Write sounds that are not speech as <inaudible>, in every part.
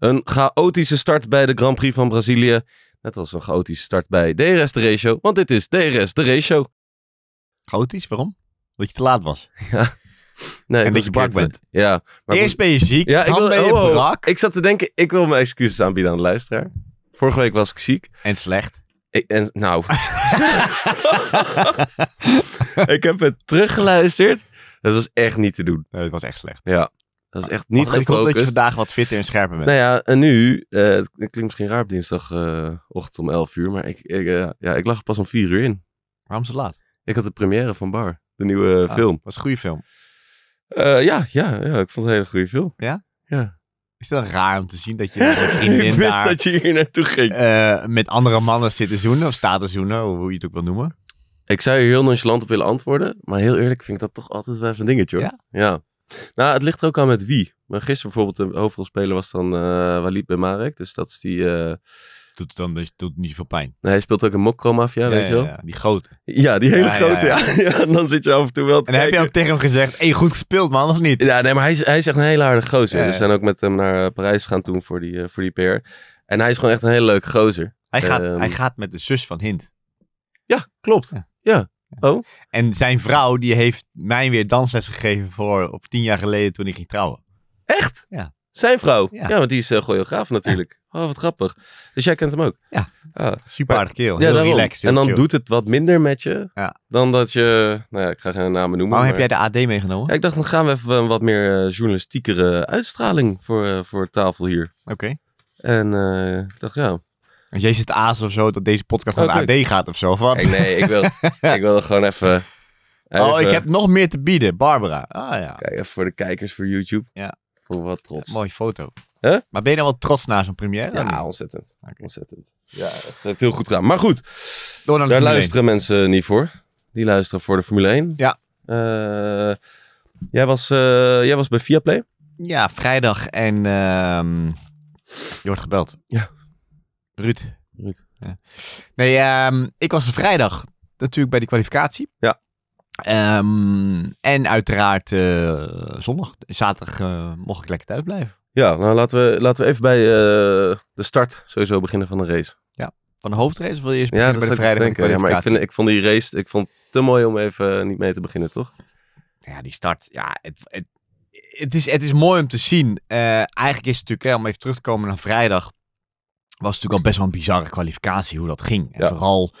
Een chaotische start bij de Grand Prix van Brazilië. Net als een chaotische start bij DRS de Ratio, want dit is DRS de Ratio. Chaotisch, waarom? Dat je te laat was. <laughs> Ja. Nee, en dat je brak bent. Ja, maar Eerst ben je ziek, ja, ik wil, ben oh, oh, oh. Ik zat te denken, ik wil mijn excuses aanbieden aan de luisteraar. Vorige week was ik ziek. En slecht. Ik, en, nou. <laughs> <laughs> ik heb het teruggeluisterd. Dat was echt niet te doen. Nee, was echt slecht. Ja. Dat is echt niet gefocust. Ik hoop dat je vandaag wat fitter en scherper bent. Nou ja, en nu, uh, het klinkt misschien raar op dinsdagochtend uh, om 11 uur, maar ik, ik eh, ja, ik lag pas om 4 uur in. Waarom zo laat? Ik had de première van Bar, de nieuwe eh, ah, film. Was een goede film? ja, ja, ja, ik vond het een hele goede film. Ja? Ja. Is dat raar om te zien dat je <laughs> vriendin Ik wist daar, dat je hier naartoe ging. met andere mannen zitten zoenen of staat te zoenen, hoe je het ook wil noemen. Ik zou je heel nonchalant op willen antwoorden, maar heel eerlijk vind ik dat toch altijd wel een dingetje hoor. Ja? ja. Nou, het ligt er ook aan met wie. Maar gisteren bijvoorbeeld, de hoofdrolspeler was dan uh, Walid Marek, Dus dat is die... Uh... Doet dan dus doet niet zoveel pijn. hij speelt ook een mokromafia, ja, weet je wel? Ja, die grote. Ja, die hele grote, ja. En <laughs> dan zit je af en toe wel En heb je ook tegen hem gezegd, hey, goed gespeeld man, of niet? Ja, nee, maar hij, hij is echt een hele aardige gozer. We zijn ook met hem naar eh, Parijs gaan doen voor die, voor die PR. En hij is gewoon echt een hele leuke gozer. Hij gaat, ehm, hij gaat met de zus van Hint. Ja, klopt. ja. Oh? En zijn vrouw die heeft mij weer dansles gegeven voor op tien jaar geleden toen ik ging trouwen. Echt? Ja. Zijn vrouw? Ja, want die is uh, choreograaf natuurlijk. Oh, wat grappig. Dus jij kent hem ook? Ja. Ah, Super Heel relaxed. en dan doet het wat minder met je dan dat je... Nou ja, ik ga geen namen noemen. Oh, maar heb jij de AD meegenomen? ik dacht dan gaan we even een wat meer eh, journalistiekere uitstraling voor, eh, voor tafel hier. Oké. En ik dacht ja, want jij zit aas of zo, dat deze podcast oh, naar de AD gaat of zo. Of wat? nee, ik wil, <laughs> ik wil gewoon even, even, Oh, ik heb nog meer te bieden. Barbara. Ah ja. Kijk, even voor de kijkers, voor YouTube. Ja. Voel wat trots. mooie foto. Huh? Maar ben je dan wel trots na zo'n première? Ja, ontzettend. Okay. Ontzettend. Ja, dat heeft heel goed gedaan. Maar goed, daar luisteren mensen niet voor. Die luisteren voor de Formule 1. Ja. Eh, jij, was, uh, jij was bij Viaplay? Ja, vrijdag en ehm, je wordt gebeld. Ja. Ruud. Ja. Nee, ehm, ik was vrijdag natuurlijk bij die kwalificatie. Ja. Ehm, en uiteraard eh, zondag, zaterdag eh, mocht ik lekker thuis blijven. Ja, nou laten we, laten we even bij eh, de start sowieso beginnen van de race. Ja, van de hoofdrace of wil je eerst beginnen bij de vrijdag dus denken. ja, ik, ik vond die race ik vond te mooi om even niet mee te beginnen, toch? Ja, die start, ja, het, het, het is, het is mooi om te zien. eigenlijk is het natuurlijk, hè, om even terug te komen naar vrijdag was natuurlijk al best wel een bizarre kwalificatie hoe dat ging. En vooral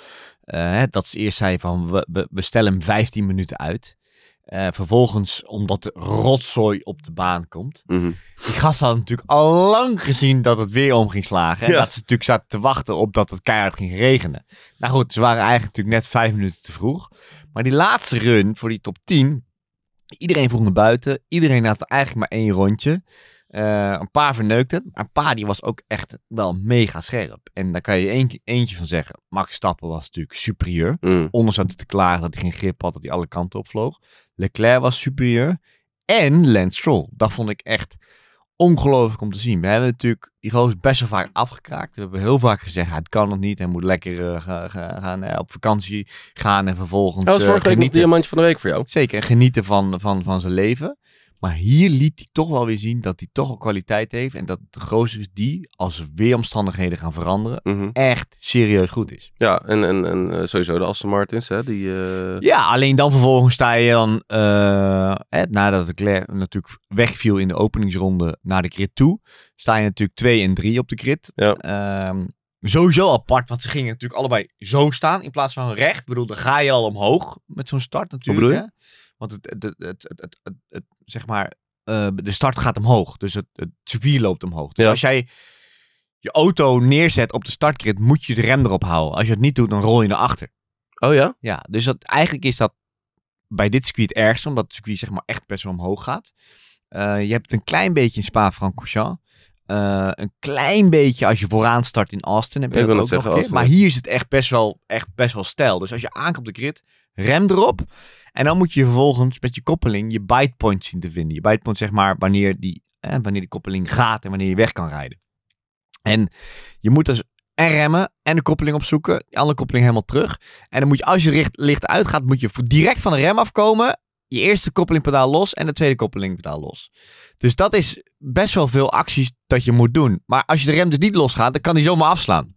eh, dat ze eerst zei van we, stellen hem 15 minuten uit. Eh, vervolgens omdat de rotzooi op de baan komt. Mhm. Die gasten hadden natuurlijk al lang gezien dat het weer om ging slagen. En dat ze natuurlijk zaten te wachten op dat het keihard ging regenen. Nou goed, ze waren eigenlijk natuurlijk net vijf minuten te vroeg. Maar die laatste run voor die top 10. Iedereen vroeg naar buiten. Iedereen had eigenlijk maar één rondje. Eh, een paar verneukt het, maar een paar die was ook echt wel mega scherp. En daar kan je eentje, eentje van zeggen. Max Stappen was natuurlijk superieur. Mm. Ondanks dat hij te klagen dat hij geen grip had, dat hij alle kanten opvloog. vloog. Leclerc was superieur. En Lance Stroll. Dat vond ik echt ongelooflijk om te zien. We hebben natuurlijk die best wel vaak afgekraakt. We hebben heel vaak gezegd, het kan nog niet. Hij moet lekker eh, gaan, eh, op vakantie gaan en vervolgens Dat was vorige week nog diamantje van de week voor jou. Zeker, genieten van, van, van zijn leven. Maar hier liet hij toch wel weer zien dat hij toch al kwaliteit heeft. En dat de grootste is die, als weeromstandigheden gaan veranderen, mhm. echt serieus goed is. Ja, en, en, en eh, sowieso de Aston Martins. Hè, die, eh, Ja, alleen dan vervolgens sta je dan, eh, nadat de Claire natuurlijk wegviel in de openingsronde naar de crit toe, sta je natuurlijk 2 en 3 op de grid. Ehm, sowieso apart, want ze gingen natuurlijk allebei zo staan in plaats van recht. Ik bedoel, dan ga je al omhoog met zo'n start natuurlijk. Hè? Want het, het, het, het, het, zeg maar, eh, de start gaat omhoog. Dus het, het circuit loopt omhoog. Dus als jij je auto neerzet op de startgrid, moet je de rem erop houden. Als je het niet doet, dan rol je naar achter. Oh ja? Ja, dus dat, eigenlijk is dat bij dit circuit het ergste, omdat het circuit zeg maar echt best wel omhoog gaat. Eh, je hebt een klein beetje in Spa-Francorchamps. Eh, een klein beetje als je vooraan start in Austin. Heb je dat ook zeggen, Maar hier is het echt best wel, echt best wel stijl. Dus als je aankomt op de grid, rem erop. En dan moet je vervolgens met je koppeling je point zien te vinden. Je bite point zeg maar wanneer die, wanneer die koppeling gaat en wanneer je weg kan rijden. En je moet dus en remmen en de koppeling opzoeken, die andere koppeling helemaal terug. En dan moet je als je licht uitgaat, moet je direct van de rem afkomen. Je eerste koppelingpedaal los en de tweede koppelingpedaal los. Dus dat is best wel veel acties dat je moet doen. Maar als je de rem dus niet losgaat, dan kan die zomaar afslaan.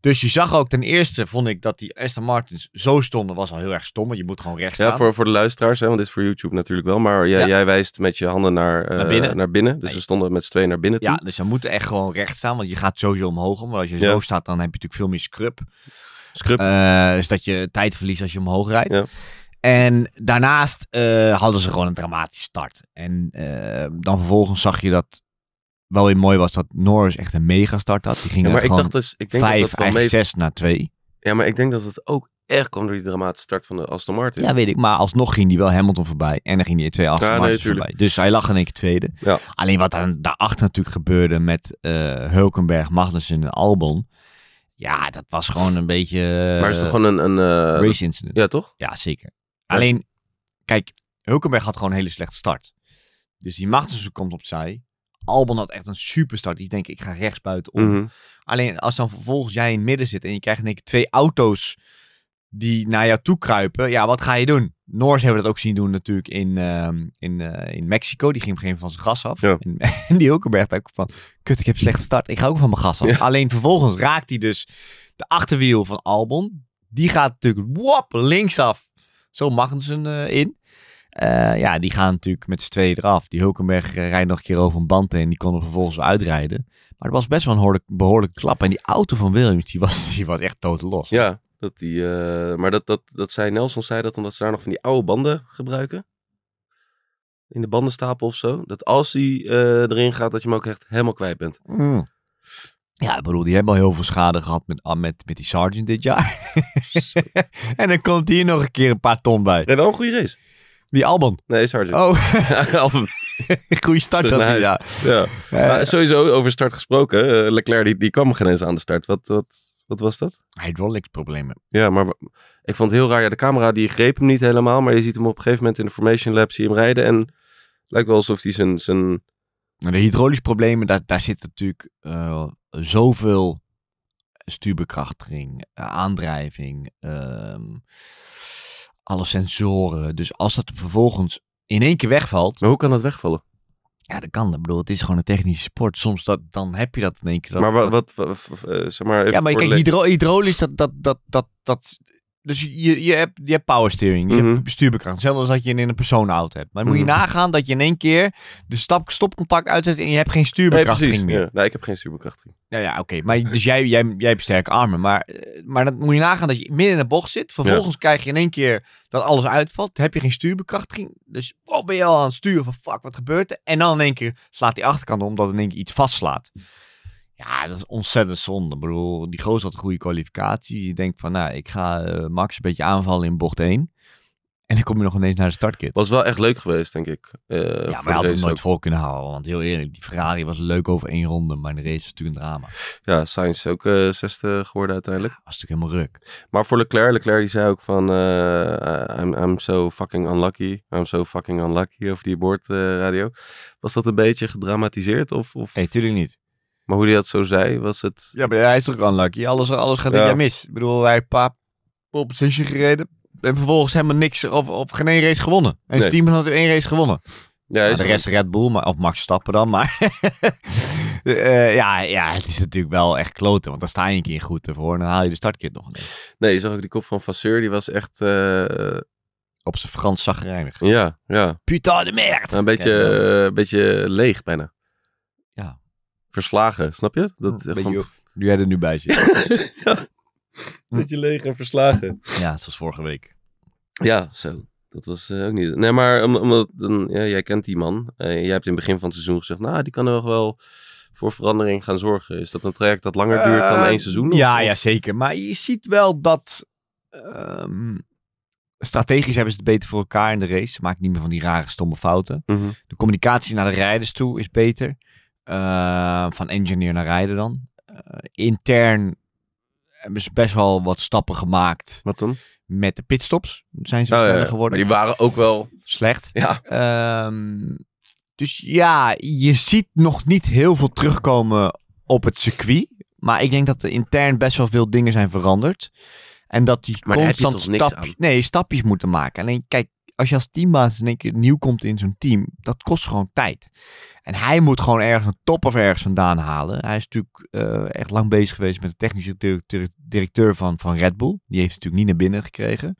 Dus je zag ook ten eerste, vond ik, dat die Aston Martins zo stonden, was al heel erg stom. Want je moet gewoon recht staan. Ja, voor, voor de luisteraars, hè, want dit is voor YouTube natuurlijk wel. Maar jij, jij wijst met je handen naar, eh, naar, binnen. Dus ze stonden met z'n tweeën naar binnen toe. Ja, dus ze moeten echt gewoon recht staan, want je gaat sowieso omhoog. Maar als je zo staat, dan heb je natuurlijk veel meer scrub. Scrub. Eh, dus dat je tijd verliest als je omhoog rijdt. Ja. En daarnaast eh, hadden ze gewoon een dramatische start. En dan vervolgens zag je dat wel weer mooi was dat Norris echt een mega start had. Die ging ja, maar ik dacht dus, ik denk vijf, dat zes naar twee. Ja, maar ik denk dat het ook echt kwam door die dramatische start van de Aston Martin. Ja, weet ik. Maar alsnog ging die wel Hamilton voorbij. En dan ging die twee Aston ja, voorbij. Dus hij lag in één keer tweede. Alleen wat dan daarachter natuurlijk gebeurde met uh, Hulkenberg, Magnussen en Albon. Ja, dat was gewoon een beetje... maar is toch gewoon een... een eh, race incident. Ja, toch? Ja, zeker. Alleen, kijk, Hulkenberg had gewoon een hele slechte start. Dus die Magnussen komt opzij. Albon had echt een superstart. Die denk ik ga rechts buiten om. Mhm. Alleen als dan vervolgens jij in het midden zit en je krijgt twee auto's die naar jou toe kruipen. Ja, wat ga je doen? Noors hebben dat ook zien doen natuurlijk in, ehm, in, eh, in Mexico. Die ging op een van zijn gas af. <laughs> En, die Hulkenberg ook van, kut, ik heb slechte start. Ik ga ook van mijn gas af. Alleen vervolgens raakt hij dus de achterwiel van Albon. Die gaat natuurlijk wop, linksaf. Zo Magnussen ze eh, in. Eh, ja, die gaan natuurlijk met z'n tweeën eraf. Die Hulkenberg eh, rijdt nog een keer over een band heen. Die kon er vervolgens wel uitrijden. Maar het was best wel een behoorlijk, behoorlijk klap. En die auto van Williams, die was, die was echt dood los. Ja, dat die, eh, maar dat, dat, dat zei Nelson, zei dat omdat ze daar nog van die oude banden gebruiken. In de bandenstapel of zo. Dat als die erin gaat, dat je hem ook echt helemaal kwijt bent. Mm. Ja, ik bedoel, die hebben al heel veel schade gehad met, ah, met, met die Sergeant dit jaar. <laughs> en dan komt hier nog een keer een paar ton bij. En dan wel een goede race die Alban? Nee, Sargent. Oh. <laughs> <laughs> start dat ja. ja. Eh, sowieso, over start gesproken. Eh, Leclerc, die, die kwam geen eens aan de start. Wat, wat, wat was dat? Hydraulics problemen. Ja, maar ik vond het heel raar. Ja, de camera die greep hem niet helemaal. Maar je ziet hem op een gegeven moment in de Formation Lab zie je hem rijden. En lijkt wel alsof hij zijn... zijn... Nou, de hydraulische problemen, daar, daar zit natuurlijk uh, zoveel stuurbekrachtiging, aandrijving... Ehm, alle sensoren. Dus als dat vervolgens in één keer wegvalt. Maar hoe kan dat wegvallen? Ja, dat kan. Ik bedoel, het is gewoon een technische sport. Soms dat, dan heb je dat in één keer. Maar wat, eh, zeg maar. Even ja, maar kijk, hydro hydraulisch, dat, dat, dat, dat, dat dus je, je, hebt, je hebt power steering, je mhm. hebt stuurbekracht. Hetzelfde als dat je in een auto hebt. Maar dan moet je mhm. nagaan dat je in één keer de stap, stopcontact uitzet en je hebt geen stuurbekrachtiging nee, meer. Nee, ik heb geen stuurbekrachtiging. Nou ja, oké. Maar dus jij, jij, jij hebt sterke armen. Maar, eh, maar dan moet je nagaan dat je midden in de bocht zit. Vervolgens krijg je in één keer dat alles uitvalt. heb je geen stuurbekrachtiging. Dus oh, ben je al aan het sturen van fuck, wat gebeurt er? En dan in één keer slaat die achterkant om, omdat in één keer iets vastslaat. Ja, dat is ontzettend zonde. Ik bedoel, die Goos had een goede kwalificatie. Je denkt van, nou, ik ga eh, Max een beetje aanvallen in bocht 1. En dan kom je nog ineens naar de startkit. Was wel echt leuk geweest, denk ik. Eh, ja, maar hij had het nooit vol kunnen halen Want heel eerlijk, die Ferrari was leuk over één ronde. Maar de race is natuurlijk een drama. Ja, Sainz ook uh, zesde geworden uiteindelijk. Ja, was natuurlijk helemaal ruk. Maar voor Leclerc, Leclerc die zei ook van... I'm, I'm so fucking unlucky. I'm so fucking unlucky over die boordradio. was dat een beetje gedramatiseerd? Of, of... Nee, tuurlijk niet. Maar hoe hij dat zo zei, was het... Ja, maar hij is toch unlucky? Alles, alles gaat mis. Ik bedoel, wij een paar position gereden. En vervolgens helemaal niks of, of geen één race gewonnen. En zijn had team had één race gewonnen. Ja, de rest Red Bull, maar, of Max Stappen dan, maar... <laughs> Eh, ja, ja, het is natuurlijk wel echt kloten, want dan sta je een keer goed ervoor en dan haal je de startkit nog niet. Nee, je zag ook die kop van Vasseur, die was echt... Eh, Op zijn Frans zagrijnig. Ja, ja. Putain de Een beetje, eh, beetje leeg bijna verslagen, snap je? Dat, hm, ben van... nu jij er nu bij zit. <laughs> ja. Hm. Dat je leger verslagen. Ja, het was vorige week. Ja, zo. Dat was eh, ook niet. Nee, maar omdat, ja, jij kent die man. Eh, jij hebt in het begin van het seizoen gezegd, nou, die kan nog wel voor verandering gaan zorgen. Is dat een traject dat langer duurt dan eh, één seizoen? Ja, ja, zeker. Maar je ziet wel dat. Ehm, strategisch hebben ze het beter voor elkaar in de race. Ze maken niet meer van die rare stomme fouten. Mhm. De communicatie naar de rijders toe is beter. Eh, van engineer naar rijden dan. Eh, intern hebben ze best wel wat stappen gemaakt. Wat dan? Met de pitstops zijn ze oh, geworden. Maar die waren ook wel... Slecht. Ja. Ehm, dus ja, je ziet nog niet heel veel terugkomen op het circuit. Maar ik denk dat er intern best wel veel dingen zijn veranderd. En dat die maar constant stapjes, nee, stapjes moeten maken. Alleen kijk, als je als teambaas in één keer nieuw komt in zo'n team, dat kost gewoon tijd. En hij moet gewoon ergens een top of ergens vandaan halen. Hij is natuurlijk eh, echt lang bezig geweest met de technische directeur van, van Red Bull. Die heeft natuurlijk niet naar binnen gekregen.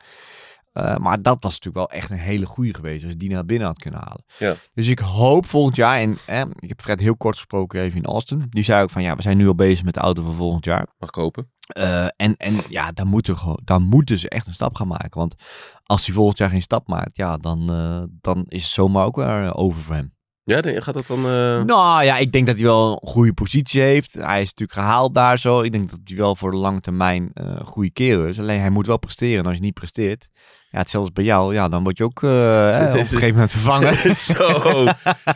Eh, maar dat was natuurlijk wel echt een hele goede geweest. Als die naar binnen had kunnen halen. Ja. Dus ik hoop volgend jaar. En ik heb Fred heel kort gesproken even in Austin. Die zei ook van ja, we zijn nu al bezig met de auto van volgend jaar. Mag kopen. Eh, en, en ja, daar moeten, dan moeten ze echt een stap gaan maken. Want als hij volgend jaar geen stap maakt, ja, dan, eh, dan is het zomaar ook weer over voor hem. Ja, gaat dat dan... Eh, nou ja, ik denk dat hij wel een goede positie heeft. Hij is natuurlijk gehaald daar zo. Ik denk dat hij wel voor de lange termijn een eh, goede kerel is. Alleen hij moet wel presteren. En als je niet presteert, ja, hetzelfde bij jou. Ja, dan word je ook uh, eh, hè, <laughs> op een gegeven moment vervangen. <laughs> Zo,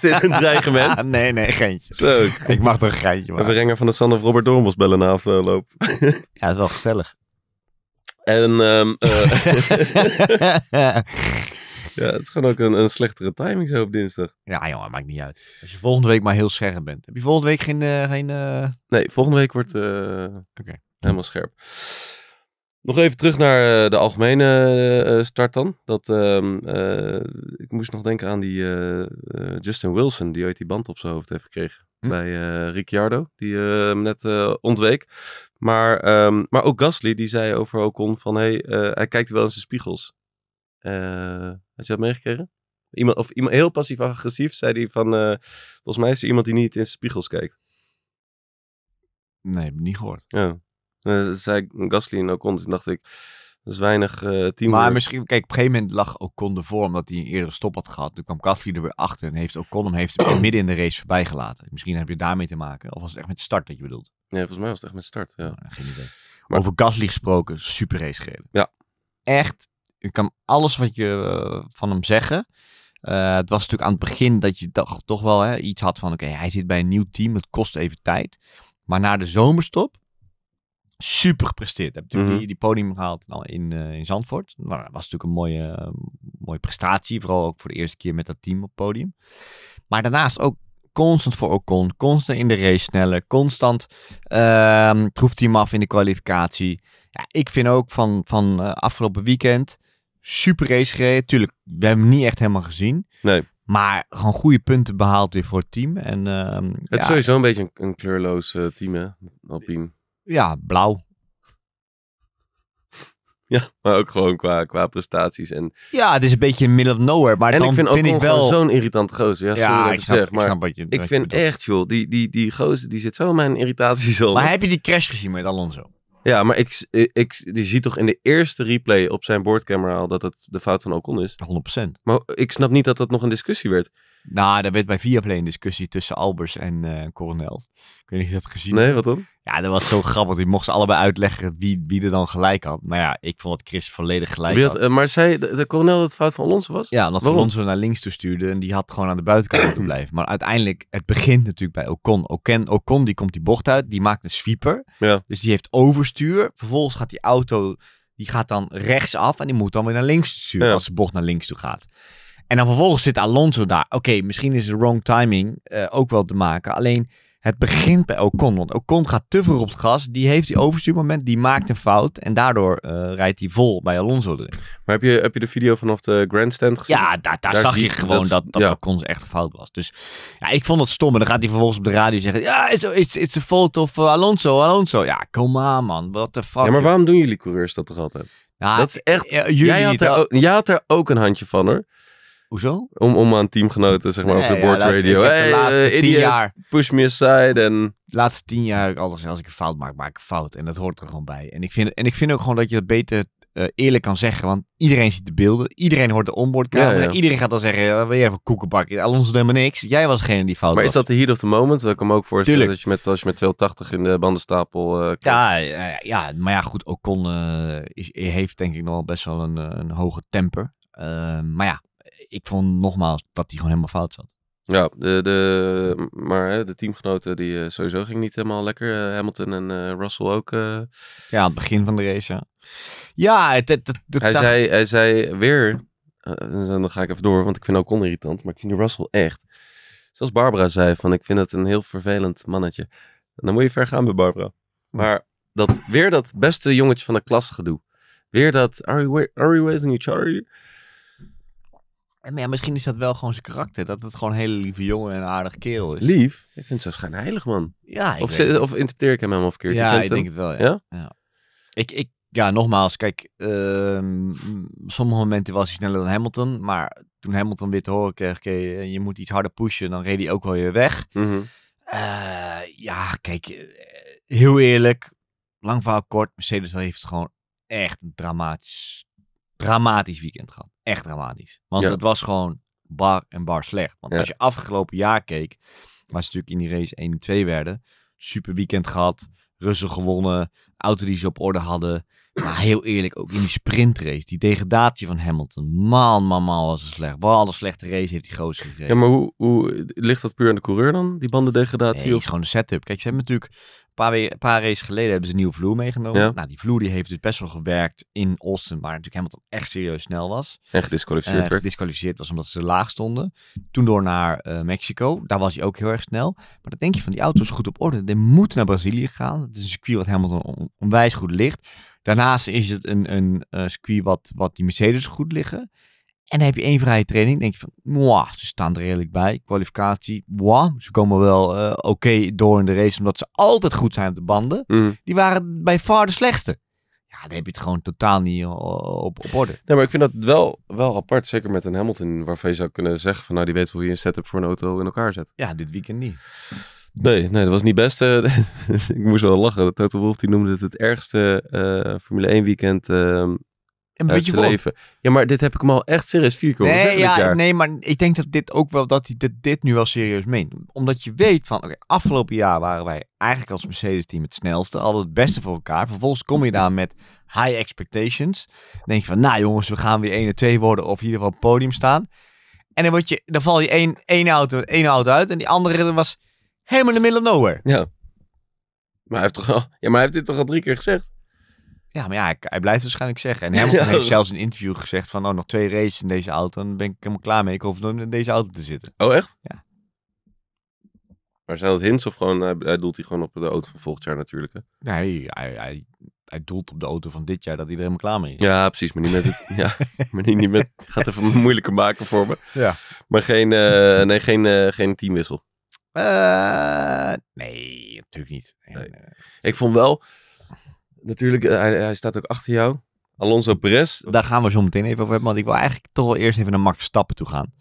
is een dreigement? <laughs> Ah, nee, nee, geintje. Zo. Ik mag toch een geintje maken. Even Renger van de sand of Robert Dormos bellen na afloop. ja, dat is wel gezellig. En... Um, <laughs> Ja, het is gewoon ook een, een slechtere timing zo op dinsdag. Ja, jongen, maakt niet uit. Als je volgende week maar heel scherp bent. Heb je volgende week geen... Eh, geen eh, Nee, volgende week wordt eh, helemaal scherp. Nog even terug naar de algemene start dan. Dat, ehm, ik moest nog denken aan die Justin Wilson, die ooit die band op zijn hoofd heeft gekregen. Hm? Bij Ricciardo, die ehm, net ontweek. Maar, ehm, maar ook Gasly, die zei over Ocon van, hey, hij kijkt wel in zijn spiegels. Had je dat meegekregen? Iemand, of iemand heel passief-agressief zei hij van, eh, volgens mij is er iemand die niet in spiegels kijkt. Nee, heb niet gehoord. Ja. zei Gasly en Ocon, dus dacht ik, dat is weinig eh, team. Maar misschien, kijk, op een gegeven moment lag Ocon ervoor, omdat hij een eerdere stop had gehad. Toen kwam Gasly er weer achter en heeft Ocon hem heeft midden in de race voorbij gelaten. Misschien heb je daarmee te maken. Of was het echt met start dat je bedoelt? Nee, volgens mij was het echt met start, ja. Nou, geen idee. Over Gasly gesproken, super race gereden. Ja. Echt ik kan alles wat je eh, van hem zeggen. Eh, het was natuurlijk aan het begin dat je toch, toch wel hè, iets had van: oké, hij zit bij een nieuw team, het kost even tijd. Maar na de zomerstop, super gepresteerd. Heb natuurlijk mhm. die, podium gehaald in, eh, in Zandvoort. dat was natuurlijk een mooie, mooie prestatie. Vooral ook voor de eerste keer met dat team op podium. Maar daarnaast ook constant voor Ocon. Constant in de race sneller, Constant ehm, troeft hij hem af in de kwalificatie. Ja, ik vind ook van, van afgelopen weekend super race gereden. Tuurlijk, we hebben hem niet echt helemaal gezien. Nee. Maar gewoon goede punten behaald weer voor het team. En, ehm, het is sowieso een beetje een, kleurloos eh, team, hè? Alpine. Ja, blauw. <laughs> Ja, maar ook gewoon qua, qua prestaties. En... Ja, het is een beetje in middle of nowhere. Maar ik vind, ook ik wel zo'n irritant gozer. Ja, ik, snap, zeg, maar ik wat je Ik vind echt, joh, die, die, die gozer die zit zo mijn irritatie zo. Maar heb je die crash gezien met Alonso? Ja, maar ik, ik, die ziet toch in de eerste replay op zijn boordcamera al dat het de fout van Ocon is? 100%. Maar ik snap niet dat dat nog een discussie werd. Nou, er werd bij Viaplay een discussie tussen Albers en eh, Coronel. Ik weet niet of je dat gezien Nee, wat dan? Ja, dat was zo grappig. Die mochten ze allebei uitleggen wie, wie er dan gelijk had. Maar nou ja, ik vond dat Chris volledig gelijk had, eh, Maar zei de, Coronel dat het fout van Alonso was? Ja, omdat Waarom? Alonso naar links toe stuurde en die had gewoon aan de buitenkant moeten <clears throat> blijven. Maar uiteindelijk, het begint natuurlijk bij Ocon. Ocon, Ocon die komt die bocht uit, die maakt een sweeper. Ja. Dus die heeft overstuur. Vervolgens gaat die auto, die gaat dan rechtsaf en die moet dan weer naar links sturen als de bocht naar links toe gaat. En dan vervolgens zit Alonso daar. Oké, misschien is de wrong timing eh, ook wel te maken. Alleen het begint bij Ocon. Want Ocon gaat te ver op het gas. Die heeft die overstuurmoment. Die maakt een fout. En daardoor eh, rijdt hij vol bij Alonso erin. Maar heb je, heb je de video vanaf de grandstand gezien? Ja, daar, zag je gewoon dat, dat, Ocon's echt fout was. Dus ja, ik vond dat stom. En dan gaat hij vervolgens op de radio zeggen... Ja, is it's, it's a of Alonso, Alonso. Ja, kom aan man. Wat de fuck. Ja, maar waarom doen jullie coureurs dat toch altijd? Nou, dat is echt... Eh, jullie jij, had er, jij had er ook een handje van hoor. Hoezo? Om, om aan teamgenoten, zeg maar, op de board radio. hey, de laatste uh, jaar, push me aside. En... De laatste tien jaar ik altijd als ik een fout maak, maak ik een fout. En dat hoort er gewoon bij. En ik vind, en ik vind ook gewoon dat je dat beter eh, eerlijk kan zeggen. Want iedereen ziet de beelden. Iedereen hoort de onboardcamera. Iedereen gaat dan zeggen, ben jij van koekenbak? Alonso ons helemaal niks. Jij was degene die fout Maar is dat de heat of the moment? Dat kan me ook voorstellen dat je met, als je met 280 in de bandenstapel... Uh, ja, ja, maar ja, goed. Ocon uh, is, heeft denk ik nog wel best wel een, een hoge temper. maar ja, ik vond nogmaals dat hij gewoon helemaal fout zat. Ja, de, de, maar de teamgenoten die eh, sowieso ging niet helemaal lekker. Eh, Hamilton en eh, Russell ook. Ja, aan het begin van de race, ja. het, hij, zei, hij zei weer, dan ga ik even door, want ik vind ook irritant, maar ik vind Russell echt. Zoals Barbara zei, van ik vind het een heel vervelend mannetje. dan moet je ver gaan bij Barbara. Maar dat, weer dat beste jongetje van de klas gedoe. Weer dat, are we, are we raising each other? Maar ja, misschien is dat wel gewoon zijn karakter. Dat het gewoon een hele lieve jongen en een aardig kerel is. Lief? Ik vind ze heilig man. Ja, ik of, of interpreteer ik hem helemaal verkeerd? Ja, ik denk het wel, ja. ja? Ik, ik, ja, nogmaals, kijk, ehm, sommige momenten was hij sneller dan Hamilton. Maar toen Hamilton weer te horen kreeg, en eh, je moet iets harder pushen, dan reed hij ook wel weer weg. Mhm. Eh, ja, kijk, eh, heel eerlijk, lang verhaal kort, Mercedes heeft gewoon echt een dramatisch, dramatisch weekend gehad echt dramatisch. Want het was gewoon bar en bar slecht. Want als je afgelopen jaar keek, waar ze natuurlijk in die race 1 en 2 werden, super weekend gehad, Russen gewonnen, auto die ze op orde hadden. Maar heel eerlijk, ook in die sprintrace, die degradatie van Hamilton. Man, man, man was het slecht. Wat alle slechte race heeft die goos gegeven. Ja, maar hoe, hoe ligt dat puur aan de coureur dan, die bandendegradatie? Nee, is gewoon de setup. Kijk, ze hebben natuurlijk een paar, paar races geleden hebben ze een nieuwe vloer meegenomen. Nou, die vloer die heeft dus best wel gewerkt in Austin, waar natuurlijk Hamilton echt serieus snel was. En gedisqualificeerd eh, werd. was omdat ze laag stonden. Toen door naar eh, Mexico, daar was hij ook heel erg snel. Maar dan denk je van, die auto is goed op orde. Die moet naar Brazilië gaan. Het is een circuit wat helemaal onwijs goed ligt. Daarnaast is het een, een eh, circuit wat, wat die Mercedes goed liggen. En dan heb je één vrije training. denk je van, mwah, ze staan er redelijk bij. Kwalificatie, mwah, ze komen wel eh, oké door in de race, omdat ze altijd goed zijn op de banden. Mm. Die waren bij far de slechtste. Ja, dan heb je het gewoon totaal niet eh, op, op orde. Nee, maar ik vind dat wel, wel apart, zeker met een Hamilton, waarvan je zou kunnen zeggen van, nou, die weet hoe je een setup voor een auto in elkaar zet. Ja, dit weekend niet. Nee, nee, dat was niet best. Uh, <laughs> ik moest wel lachen. total wolf die noemde het het ergste Formule 1 weekend ehm, een beetje leven. Ja, maar dit heb ik hem al echt serieus vier keer nee, ja, Nee, maar ik denk dat dit ook wel, dat hij dit, dit nu wel serieus meent. Omdat je weet van, oké, afgelopen jaar waren wij eigenlijk als Mercedes-team het snelste, al het beste voor elkaar. Vervolgens kom je daar met high expectations. Dan denk je van, nou jongens, we gaan weer 1 en 2 worden of in ieder geval op het podium staan. En dan, word je, dan val je één, één, auto, één auto uit en die andere was helemaal in the middle of nowhere. Ja. Maar hij heeft, toch al, ja, maar hij heeft dit toch al drie keer gezegd? Ja, maar ja, hij, blijft waarschijnlijk zeggen. En <laughs> Hamilton heeft zelfs een interview gezegd van... oh, nog twee races in deze auto... dan ben ik helemaal klaar mee. Ik hoef nooit in deze auto te zitten. Oh, echt? Ja. Maar zijn dat hints of gewoon... Hij, doelt hij gewoon op de auto van volgend jaar natuurlijk, hè? Nee, hij, hij, hij doelt op de auto van dit jaar... dat iedereen helemaal klaar mee is. Ja, precies. Maar niet met... Het, ja, <laughs> maar niet, niet met... Gaat even moeilijker maken voor me. Ja. Maar geen, eh, nee, geen, eh, geen teamwissel. Eh, nee, natuurlijk niet. Ik vond wel, natuurlijk, eh, hij, hij staat ook achter jou. Alonso Perez. Daar gaan we zo meteen even over hebben. Want ik wil eigenlijk toch wel eerst even naar Max Stappen toe gaan.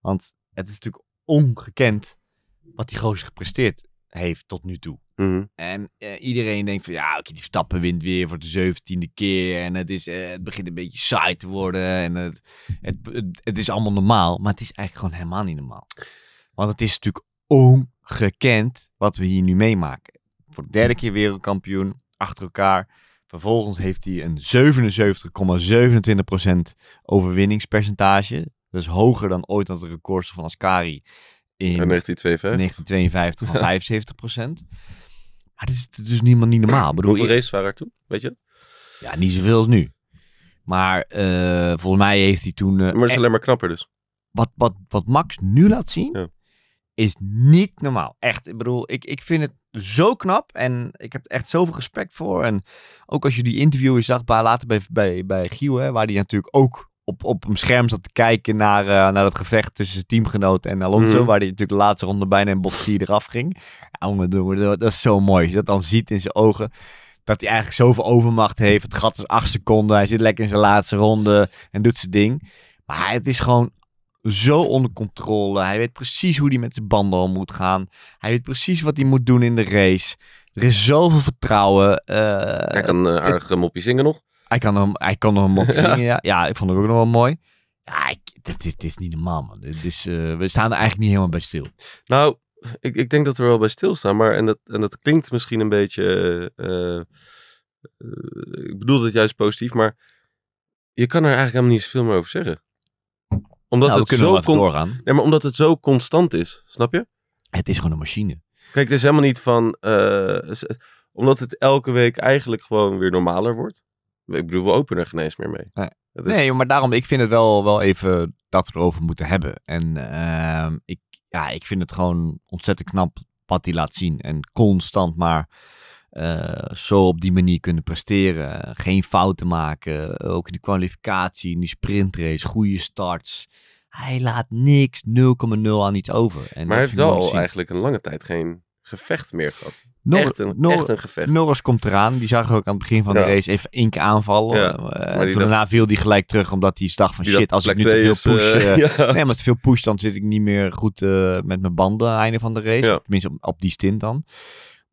Want het is natuurlijk ongekend wat die gozer gepresteerd heeft tot nu toe. Mhm. En eh, iedereen denkt van ja, oké, die Stappen wint weer voor de zeventiende keer. En het, is, eh, het begint een beetje saai te worden. En het, het, het, het is allemaal normaal. Maar het is eigenlijk gewoon helemaal niet normaal. Want het is natuurlijk ongekend wat we hier nu meemaken. Voor de derde keer wereldkampioen achter elkaar. Vervolgens heeft hij een 77,27% overwinningspercentage. Dat is hoger dan ooit dat de record van Ascari in, 1952. van 75%. <laughs> Maar dit is, dus is niet, niet normaal. bedoel, Hoeveel races waren er toen, weet je? Ja, niet zoveel als nu. Maar eh, volgens mij heeft hij toen... Uh, maar is eh, alleen maar knapper dus. Wat, wat, wat Max nu laat zien, is niet normaal. Echt, ik bedoel, ik, ik vind het zo knap en ik heb echt zoveel respect voor. En ook als je die interview zag later bij, bij, bij Giel, waar die natuurlijk ook op, op een scherm zat te kijken naar, eh, naar dat gevecht tussen zijn teamgenoot en Alonso. Mhm. Waar hij natuurlijk de laatste ronde bijna in bocht eraf ging. Ja, doen, dat, is zo mooi. je dat dan ziet in zijn ogen. Dat hij eigenlijk zoveel overmacht heeft. Het gat is 8 seconden. Hij zit lekker in zijn laatste ronde en doet zijn ding. Maar het is gewoon zo onder controle. Hij weet precies hoe hij met zijn banden om moet gaan. Hij weet precies wat hij moet doen in de race. Er is zoveel vertrouwen. Uh, hij kan uh, aardig een mopje zingen nog. Hij kan, hem, hij kan nog een <laughs> ja. zingen, ja. ik vond het ook nog wel mooi. Ja, dit, is niet normaal, man. Dit is, eh, we staan er eigenlijk niet helemaal bij stil. Nou, ik, ik denk dat we er wel bij stilstaan. Maar, en, dat, en dat klinkt misschien een beetje... ik bedoel dat juist positief, maar... Je kan er eigenlijk helemaal niet zoveel meer over zeggen omdat nou, het zo con- doorgaan. Nee, maar omdat het zo constant is, snap je? Het is gewoon een machine. Kijk, het is helemaal niet van. Eh, omdat het elke week eigenlijk gewoon weer normaler wordt. Ik bedoel, we openen er geen eens meer mee. Nee. nee, maar daarom, ik vind het wel, wel even dat we erover moeten hebben. En ehm, ik, ja, ik vind het gewoon ontzettend knap wat hij laat zien. En constant maar eh, zo op die manier kunnen presteren. Geen fouten maken. Ook in de kwalificatie, in die sprintrace, goede starts. Hij laat niks 0,0 aan iets over. En maar hij heeft wel eigenlijk een lange tijd geen gevecht meer gehad. echt, een, echt, een, gevecht. Norris komt eraan. Die zag ook aan het begin van de race even één keer aanvallen. Eh, toen daarna viel die gelijk terug. Omdat hij dacht van shit, als ik nu te veel push. Uh, <laughs> Nee, maar te veel push dan zit ik niet meer goed met mijn banden einde van de race. Tenminste op die stint dan.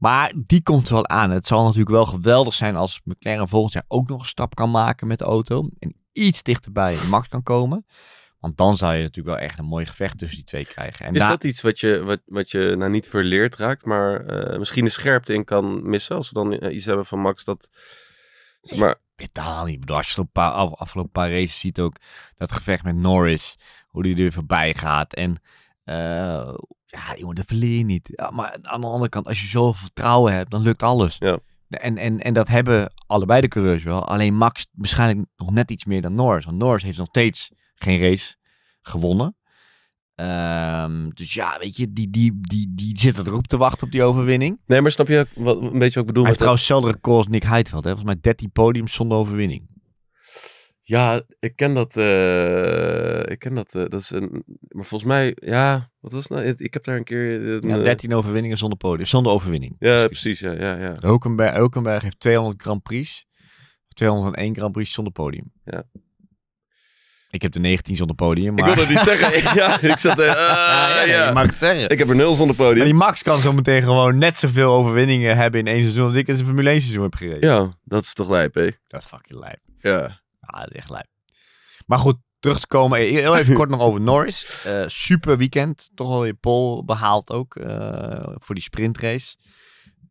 Maar die komt wel aan. Het zal natuurlijk wel geweldig zijn als McLaren volgend jaar ook nog een stap kan maken met de auto. En iets dichterbij Max kan komen. Want dan zou je natuurlijk wel echt een mooi gevecht tussen die twee krijgen. En is dat iets wat je, wat, wat je nou niet verleerd raakt, maar eh, misschien de scherpte in kan missen? Als we dan eh, iets hebben van Max dat... Zeg maar... Betaal Bedoel, als je een paar, afgelopen paar races ziet ook dat gevecht met Norris. Hoe die er voorbij gaat. En eh, ja, jongen, dat verleer je niet. Ja, maar aan de andere kant, als je zoveel vertrouwen hebt, dan lukt alles. Ja. En, en, en dat hebben allebei de coureurs wel. Alleen Max waarschijnlijk nog net iets meer dan Norris. Want Norris heeft nog steeds geen race gewonnen. Ehm, dus ja, weet je, die, die, die, die zit erop te wachten op die overwinning. Nee, maar snap je wat, een beetje wat ik bedoel? Hij heeft trouwens hetzelfde record als Nick Heidveld. Hè? Volgens mij 13 podiums zonder overwinning. Ja, ik ken dat. Eh, ik ken dat. Eh, dat is een. Maar volgens mij, ja, wat was nou? Ik heb daar een keer. Een, ja, 13 eh, overwinningen zonder podium, zonder overwinning. Ja, precies. Ja, ja, ja. Hulkenberg, Hulkenberg heeft 200 Grand Prix, 201 Grand Prix zonder podium. Ja. Ik heb de 19 zonder podium. Maar... Ik wil dat niet zeggen. <laughs> <laughs> ja, ik zat. Uh, ja, ja, Je mag het zeggen. Ik heb er nul zonder podium. Maar die Max kan zo meteen gewoon net zoveel overwinningen hebben in één seizoen als ik in zijn Formule 1 seizoen heb gereden. Ja, dat is toch lijp, hè? Dat is fucking lijp. Ja echt lui. Maar goed, terug te komen. Heel even <laughs> kort nog over Norris. Eh, super weekend. Toch wel je pol behaald ook eh, voor die sprintrace.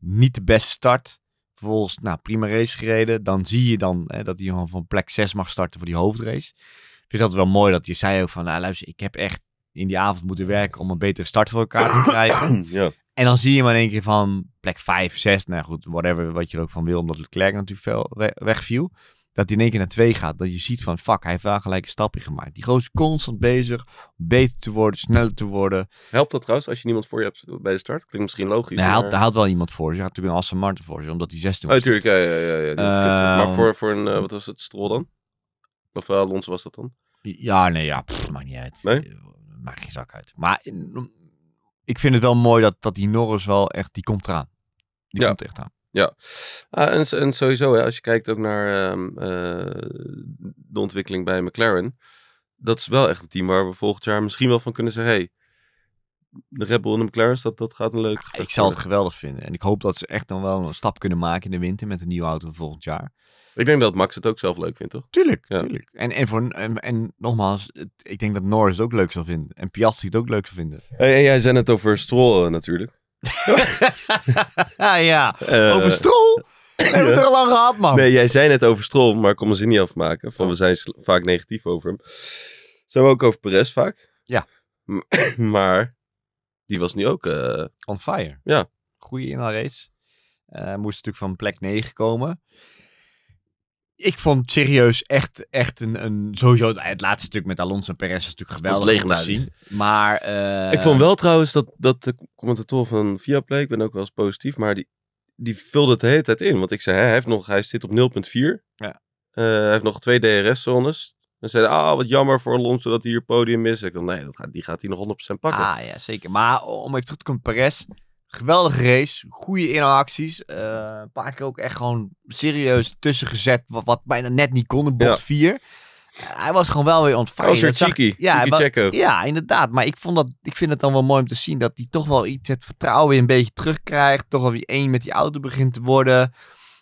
Niet de beste start. volgens nou, prima race gereden. Dan zie je dan hè, dat hij gewoon van plek 6 mag starten voor die hoofdrace. Ik vind dat wel mooi dat je zei ook van, nou luister, ik heb echt in die avond moeten werken om een betere start voor elkaar te <clears throat> krijgen. ja. En dan zie je maar in één keer van plek 5, 6, nou goed, whatever, wat je er ook van wil, omdat het klerk natuurlijk veel wegviel dat hij in één keer naar twee gaat. Dat je ziet van, fuck, hij heeft wel gelijk stapje gemaakt. Die gozer is constant bezig om beter te worden, sneller te worden. Helpt dat trouwens als je niemand voor je hebt bij de start? Klinkt misschien logisch. Nee, hij had, wel iemand voor zich. Hij had natuurlijk een Aston Martin voor zich, omdat hij 16 was. ja, ja, ja. ja. maar ehm, voor, voor een, eh, wat was het, stroll dan? Of eh, Lons was dat dan? Ja, nee, ja, maakt niet uit. Nee? Maakt geen zak uit. Maar mm, ik vind het wel mooi dat, dat die Norris wel echt, die komt eraan. Die ja. komt echt aan. Ja, ah, en, en sowieso, als je kijkt ook naar ehm, eh, de ontwikkeling bij McLaren, dat is wel echt een team waar we volgend jaar misschien wel van kunnen zeggen: hey, de Red Bull en de McLaren, dat, dat gaat een leuk. ik zou zal het geweldig vinden. En ik hoop dat ze echt dan wel een stap kunnen maken in de winter met een nieuwe auto volgend jaar. Ik denk dat Max het ook zelf leuk vindt, toch? Tuurlijk, tuurlijk. En, en, voor, en, nogmaals, ik denk dat Norris het ook leuk zal vinden. En Piastri het ook leuk zal vinden. En, jij zei het over Stroll eh, natuurlijk. <laughs> ja, uh, over strol. We hebben het er al lang gehad, man. Nee, jij zei net over Strol, maar ik kon me ze niet afmaken. Van, we zijn vaak negatief over hem. Zijn we ook over Perez vaak. Ja. <clears throat> maar die was nu ook... Uh... On fire. Ja. Goeie inhaalrace. Eh, moest natuurlijk van plek 9 komen ik vond serieus echt, echt een, een. Sowieso het laatste stuk met Alonso en Perez is natuurlijk geweldig. om Te zien, maar. Eh, ik vond wel trouwens dat, dat de commentator van Viaplay, ik ben ook wel eens positief, maar die, die vulde het de hele tijd in. Want ik zei, hij, heeft nog, hij zit op 0,4. Ja. Uh, hij heeft nog twee DRS-zones. Dan zeiden, ah, wat jammer voor Alonso dat hij hier podium is. Ik dacht, nee, dat gaat, die gaat hij nog 100% pakken. Ah, ja, zeker. Maar om even terug te komen, Perez Geweldige race, goede inacties. Eh, een paar keer ook echt gewoon serieus tussengezet, wat, wat bijna net niet kon in bot 4. hij was gewoon wel weer on Hij was weer cheeky, ja, ja, inderdaad. Maar ik, vond dat, ik vind het dan wel mooi om te zien dat hij toch wel iets het vertrouwen weer een beetje terugkrijgt. Toch wel weer één met die auto begint te worden.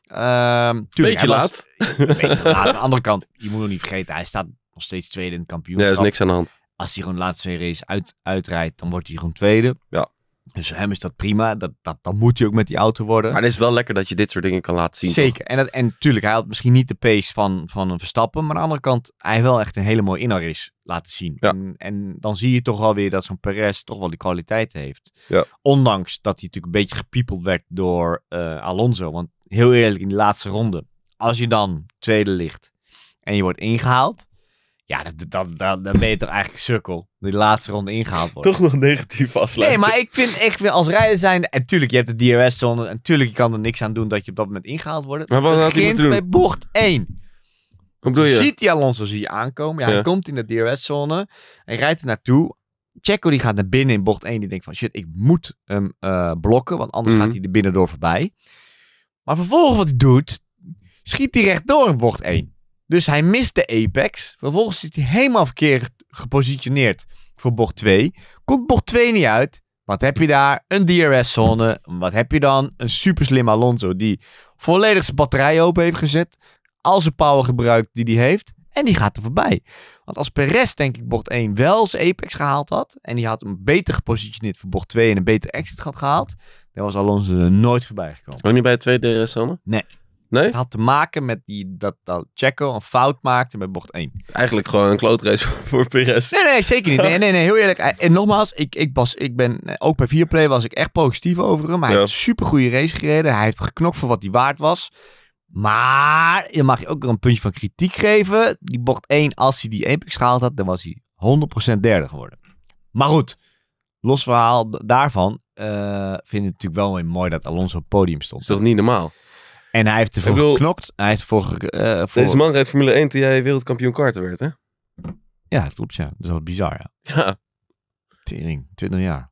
Ehm, tuurlijk, beetje laat. beetje laat. Aan de andere kant, je moet nog niet vergeten, hij staat nog steeds tweede in het kampioenschap. Nee, er is niks aan de hand. Als hij gewoon de laatste twee races uit, uitrijdt, dan wordt hij gewoon tweede. Ja. Dus hem is dat prima. Dat, dat, dan moet hij ook met die auto worden. Maar het is wel lekker dat je dit soort dingen kan laten zien. Zeker. En, dat, en natuurlijk, hij had misschien niet de pace van, van een Verstappen. Maar aan de andere kant, hij wel echt een hele mooie inner is laten zien. Ja. En, en, dan zie je toch wel weer dat zo'n Perez toch wel die kwaliteit heeft. Ja. Ondanks dat hij natuurlijk een beetje gepiepeld werd door eh, Alonso. Want heel eerlijk, in de laatste ronde, als je dan tweede ligt en je wordt ingehaald, ja, dat, dat, dat, dan ben je toch eigenlijk sukkel. Die laatste ronde ingehaald wordt. Toch nog negatief afsluiten. Nee, maar ik vind, ik als rijder zijn... En tuurlijk, je hebt de DRS-zone. En tuurlijk, je kan er niks aan doen dat je op dat moment ingehaald wordt. Maar wat had hij moeten doen? bij bocht 1. Hoe bedoel je? Ziet die Alonso zie je aankomen. Ja, hij komt in de DRS-zone. Hij rijdt er naartoe. Checo die gaat naar binnen in bocht 1. Die denkt van shit, ik moet hem uh, blokken. Want anders mhm. gaat hij er binnen door voorbij. Maar vervolgens wat hij doet, schiet hij rechtdoor in bocht 1. Dus hij mist de apex. Vervolgens zit hij helemaal verkeerd gepositioneerd voor bocht 2. Komt bocht 2 niet uit. Wat heb je daar? Een DRS-zone. Wat heb je dan? Een superslim Alonso die volledig zijn batterij open heeft gezet. Al zijn power gebruikt die hij heeft. En die gaat er voorbij. Want als Perez, denk ik, bocht 1 wel zijn apex gehaald had. En die had hem beter gepositioneerd voor bocht 2 en een beter exit had gehaald. Dan was Alonso er nooit voorbij gekomen. Ook niet bij de tweede DRS-zone? Nee. Nee? Het had te maken met die, dat, dat Checo een fout maakte bij bocht 1. Eigenlijk gewoon een klootrace voor Perez. Nee, nee, zeker niet. Nee, nee, nee, heel eerlijk. En nogmaals, ik, ik, was, ik ben, eh, ook bij play was ik echt positief over hem. Hij heeft een goede race gereden. Hij heeft geknokt voor wat hij waard was. Maar je mag je ook een puntje van kritiek geven. Die bocht 1, als hij die Apex gehaald had, dan was hij 100% derde geworden. Maar goed, los verhaal daarvan. Uh, vind ik natuurlijk wel mooi dat Alonso op het podium stond. Is toch niet normaal? En hij heeft ervoor bedoel, geknokt. Hij heeft voor, uh, eh, voor... Deze man reed Formule 1 toen jij wereldkampioen karten werd, hè? Ja, dat klopt, ja. Dat is wel bizar, ja. Ja. Tering, 20 jaar.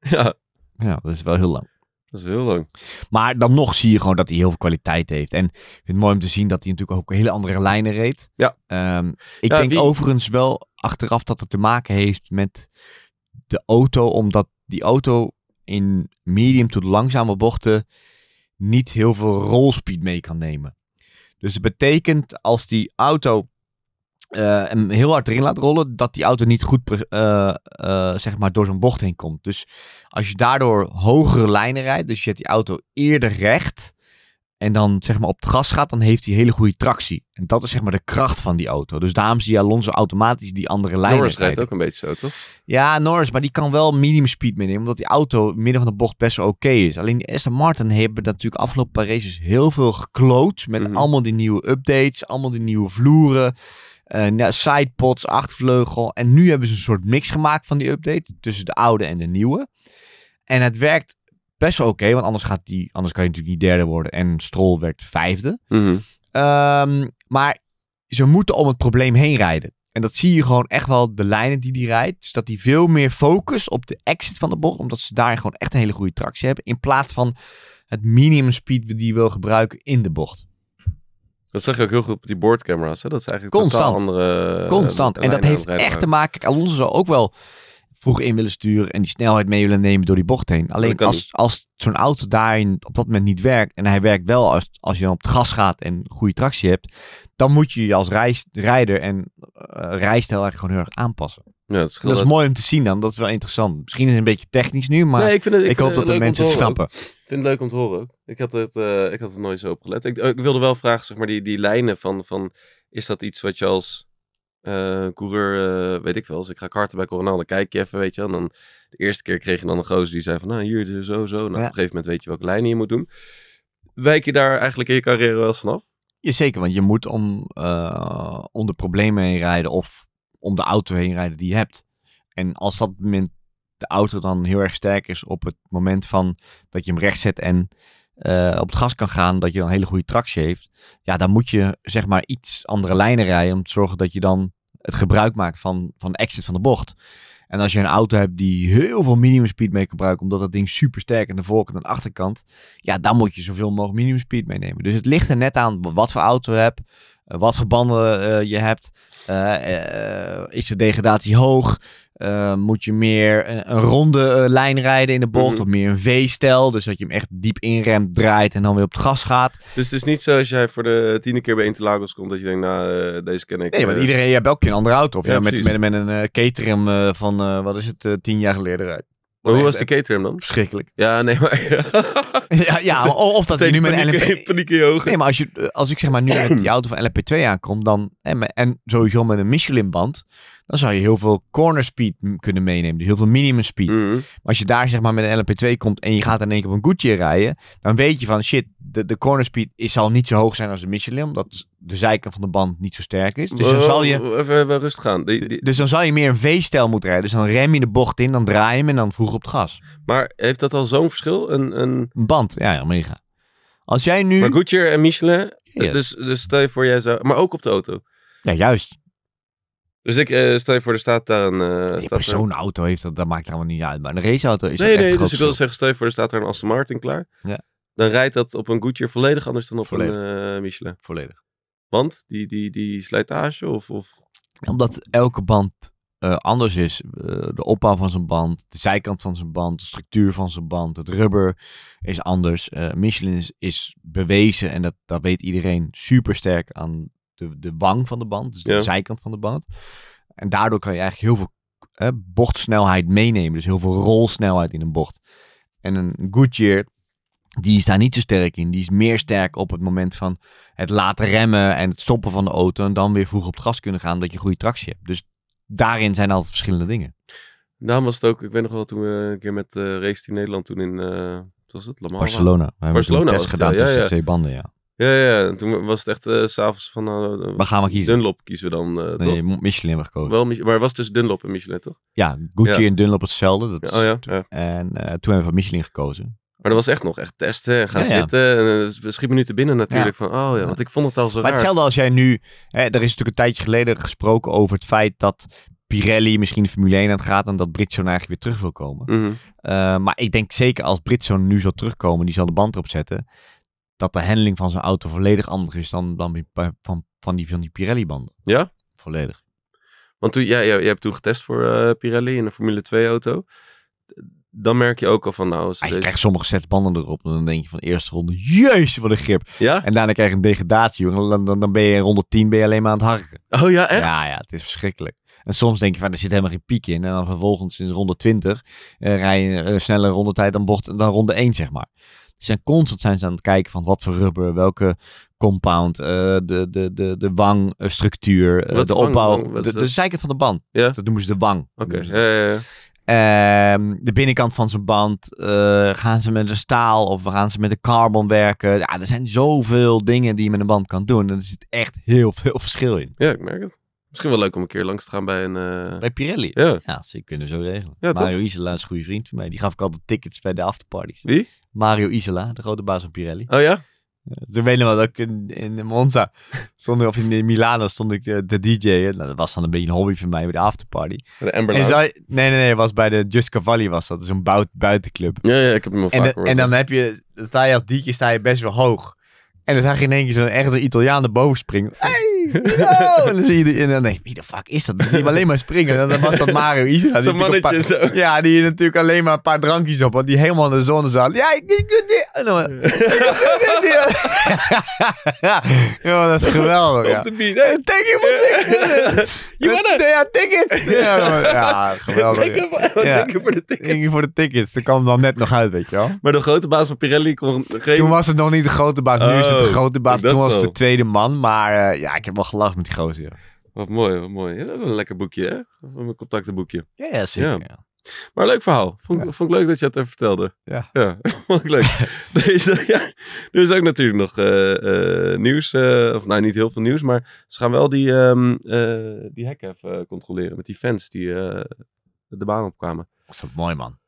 Ja. Ja, dat is wel heel lang. Dat is heel lang. Maar dan nog zie je gewoon dat hij heel veel kwaliteit heeft. En ik vind het mooi om te zien dat hij natuurlijk ook hele andere lijnen reed. Ja. Ehm, ik denk overigens wel achteraf dat het te maken heeft met de auto. Omdat die auto in medium tot langzame bochten niet heel veel rollspeed mee kan nemen. Dus het betekent als die auto uh, hem heel hard erin laat rollen, dat die auto niet goed eh, eh, zeg maar door zo'n bocht heen komt. Dus als je daardoor hogere lijnen rijdt, dus je zet die auto eerder recht, en dan zeg maar op het gas gaat, dan heeft hij hele goede tractie. En dat is zeg maar de kracht van die auto. Dus daarom zie je Alonso automatisch die andere lijnen Norris rijdt ook een beetje zo, toch? Ja, Norris, maar die kan wel minimum speed meenemen, omdat die auto midden van de bocht best wel oké is. Alleen de Aston Martin hebben natuurlijk afgelopen paar races heel veel gekloot met mhm. allemaal die nieuwe updates, allemaal die nieuwe vloeren. Uh, sidepods, achtvleugel. En nu hebben ze een soort mix gemaakt van die update tussen de oude en de nieuwe. En het werkt best wel oké, want anders, gaat die, anders kan je natuurlijk niet derde worden. En Stroll werd vijfde. Mhm. Ehm, maar ze moeten om het probleem heen rijden. En dat zie je gewoon echt wel de lijnen die die rijdt. Dus dat hij veel meer focus op de exit van de bocht. Omdat ze daar gewoon echt een hele goede tractie hebben. In plaats van het minimum speed die je wil gebruiken in de bocht. Dat zag je ook heel goed op die boardcameras. Hè? Dat is eigenlijk constant andere. Eh, constant. En dat heeft echt te maken. Alonso zal ook wel vroeg in willen sturen en die snelheid mee willen nemen door die bocht heen. Alleen als, als zo'n auto daarin op dat moment niet werkt en hij werkt wel als, als je dan op het gas gaat en goede tractie hebt, dan moet je je als reis, rijder en uh, rijstijl eigenlijk gewoon heel erg aanpassen. Ja, dat, is, dat is mooi om te zien dan, dat is wel interessant. Misschien is het een beetje technisch nu, maar ik, vind het, ik, hoop dat de mensen het snappen. Ik vind het leuk om te horen ook. Ik had het, eh, ik had het nooit zo opgelet. gelet. ik wilde wel vragen, zeg maar, die, die lijnen van, van, is dat iets wat je als uh, coureur, eh, weet ik wel. Dus ik ga karten bij Coronel, dan kijk je even, weet je dan de eerste keer kreeg je dan een gozer die zei van, nou hier, zo, zo. Nou, op een gegeven moment weet je welke lijnen je moet doen. Wijk je daar eigenlijk in je carrière wel vanaf? Je zeker, want je moet om, eh, om de problemen heen rijden of om de auto heen rijden die je hebt. En als dat moment de auto dan heel erg sterk is op het moment van dat je hem recht zet en eh, op het gas kan gaan, dat je een hele goede tractie heeft. Ja, dan moet je zeg maar iets andere lijnen rijden om te zorgen dat je dan het gebruik maakt van, van de exit van de bocht. En als je een auto hebt die heel veel minimum speed mee kan gebruiken, omdat dat ding super sterk aan de voorkant en de achterkant, ja, dan moet je zoveel mogelijk minimum speed meenemen. Dus het ligt er net aan wat voor auto je hebt, eh, wat voor banden eh, je hebt, is de degradatie hoog, uh, moet je meer een, ronde eh, lijn rijden in de bocht? Mhm. Of meer een V-stijl? Dus dat je hem echt diep inremt, draait en dan weer op het gas gaat. Dus het is niet zo als jij voor de tiende keer bij Interlagos komt dat je denkt, nou, eh, deze ken ik. Nee, want iedereen, je hebt elke een andere auto. Of ja, met, met, een Caterham van, wat is het, tien jaar geleden rijdt. Maar hoe was de caterham dan? Schrikkelijk. Ja, nee, maar... <laughs> ja, ja, of dat je nu met een LMP... Paniek in je ogen. Nee, maar als, je, als ik zeg maar nu met die auto van LP 2 aankom, dan... En, en sowieso met een Michelin-band, dan zou je heel veel corner speed kunnen meenemen. Dus heel veel minimum speed. Mhm. Maar als je daar zeg maar met een LMP2 komt en je gaat in één keer op een Goodyear rijden, dan weet je van shit, de, de corner speed is, zal niet zo hoog zijn als de Michelin, omdat de zijkant van de band niet zo sterk is. Dus dan zal je... Even, even rustig gaan. Dus dan zal je meer een V-stijl moeten rijden. Dus dan rem je de bocht in, dan draai je hem en dan vroeg op het gas. Maar heeft dat al zo'n verschil? Een, een... band, ja, ja, mega. Als jij nu... Maar Goodyear en Michelin, dus, dus stel je voor jij zou... Maar ook op de auto. Ja, juist. Dus ik eh, stel je voor, er staat daar een... Uh, nee, zo'n auto heeft dat, dat maakt er allemaal niet uit. Maar een raceauto is Nee, nee, dus ik wil zeggen, stel je voor, er staat daar een Aston Martin klaar. Ja. Dan rijdt dat op een Goodyear volledig anders dan op een eh, Michelin. Volledig. Want die, die, die slijtage of, of... Omdat elke band anders is. de opbouw van zijn band, de zijkant van zijn band, de structuur van zijn band, het rubber is anders. Michelin is, is, bewezen, en dat, dat weet iedereen, supersterk aan de, de wang van de band, dus de zijkant van de band. En daardoor kan je eigenlijk heel veel hè, bochtsnelheid meenemen. Dus heel veel rolsnelheid in een bocht. En een Goodyear, die is daar niet zo sterk in. Die is meer sterk op het moment van het laten remmen en het stoppen van de auto. En dan weer vroeg op het gas kunnen gaan, omdat je goede tractie hebt. Dus daarin zijn altijd verschillende dingen. Daarom was het ook, ik weet nog wel, toen we een keer met uh, race in Nederland toen in... Eh, was het? Barcelona. We hebben Barcelona een test gedaan tussen ja. twee banden, ja. Ja, ja. En toen was het echt uh, s'avonds van... Uh, Waar gaan we dus kiezen? Dunlop kiezen we dan, eh, Nee, toch? Michelin mag gekozen. Wel, maar het was dus Dunlop en Michelin, toch? Ja, Gucci en Dunlop hetzelfde. Dat oh, En toen hebben we van Michelin gekozen. Maar dat was echt nog echt testen en gaan zitten. Dus we schieten schiet nu te binnen natuurlijk. Van, oh ja, want ik vond het al zo Maar hetzelfde als jij nu... Hè, er is natuurlijk een tijdje geleden gesproken over het feit dat Pirelli misschien de Formule 1 aan het gaat... en dat Bridgestone eigenlijk weer terug wil komen. Mhm. maar ik denk zeker als Bridgestone nu zal terugkomen... die zal de band erop zetten dat de handling van zijn auto volledig anders is dan, dan van, van die, van die Pirelli-banden. Ja? Volledig. Want toen, ja, jij, hebt toen getest voor eh, Pirelli in een Formule 2-auto. Dan merk je ook al van nou... ah, je krijgt sommige sets banden erop. En dan denk je van de eerste ronde, jezus wat een grip. Ja? En daarna krijg je een degradatie. Dan, dan, dan ben je in ronde 10 ben je alleen maar aan het harken. Oh ja, echt? Ja, ja, het is verschrikkelijk. En soms denk je van, er zit helemaal geen piek in. En dan vervolgens in ronde 20 eh, rij je een uh, sneller rondetijd dan, bocht, dan ronde 1, zeg maar. Ze zijn constant zijn ze aan het kijken van wat voor rubber, welke compound, eh, de, de, de, de wangstructuur, eh, eh, de opbouw, de, zijkant van de band. Ja? Dat noemen ze de wang. Oké, ja, ja, ehm, de binnenkant van zijn band. gaan ze met een staal of gaan ze met een carbon werken? Ja, er zijn zoveel dingen die je met een band kan doen. En er zit echt heel veel <laughs> verschil in. Ja, ik merk het. Misschien wel leuk om een keer langs te gaan bij een... Bij Pirelli? Ja. Ja, ze kunnen zo regelen. Mario Isela is een goede vriend van mij. Die gaf ik altijd tickets bij de afterparties. Wie? Mario Isola, de grote baas van Pirelli. Oh ja? Toen eh, weet ik dat ook in, in Monza, stond, of in Milano stond ik de, de DJ. Nou, dat was dan een beetje een hobby van mij bij de afterparty. De Amber en zou, Nee, nee, nee, was bij de Just Cavalli was dat. Zo'n buitenclub. Ja, ja, ik heb hem al en, vaak de, En dan heb je, sta je als DJ sta je best wel hoog. En dan zag je in één keer zo'n echte Italiaan erboven springen. Dino! En dan zie je die, en dan denk je, wie de fuck is dat? Dan zie je alleen maar springen. En dan was dat Mario Isra. Zo'n mannetje zo. Ja, die natuurlijk alleen maar een paar drankjes op had. Die helemaal in de zon zat. Ja, ik kunt Ja, ja, dat is geweldig. Op de beat. Hey. Take it, take it. You Ja, take it. Ja, ja geweldig. Thank you voor de tickets. Thank voor de tickets. Dat kwam dan net nog uit, weet je wel. Maar de grote baas van Pirelli kon... Toen was het nog niet de grote baas. Nu is het de grote baas. Toen was het de tweede man. Maar ja, ik wel gelachen met die gozer. Wat mooi, wat mooi. Ja, een lekker boekje, hè? Een contactenboekje. Ja, ja zeker. Ja. Maar leuk verhaal. Vond, vond ik leuk dat je het even vertelde. Ja. ja <laughs> vond ik leuk. <laughs> Deze, <laughs> ja, er is ook natuurlijk nog eh, eh, nieuws. Eh, of nou, niet heel veel nieuws. Maar ze gaan wel die, ehm, die hekken even controleren. Met die fans die de baan opkwamen. Dat is mooi, man.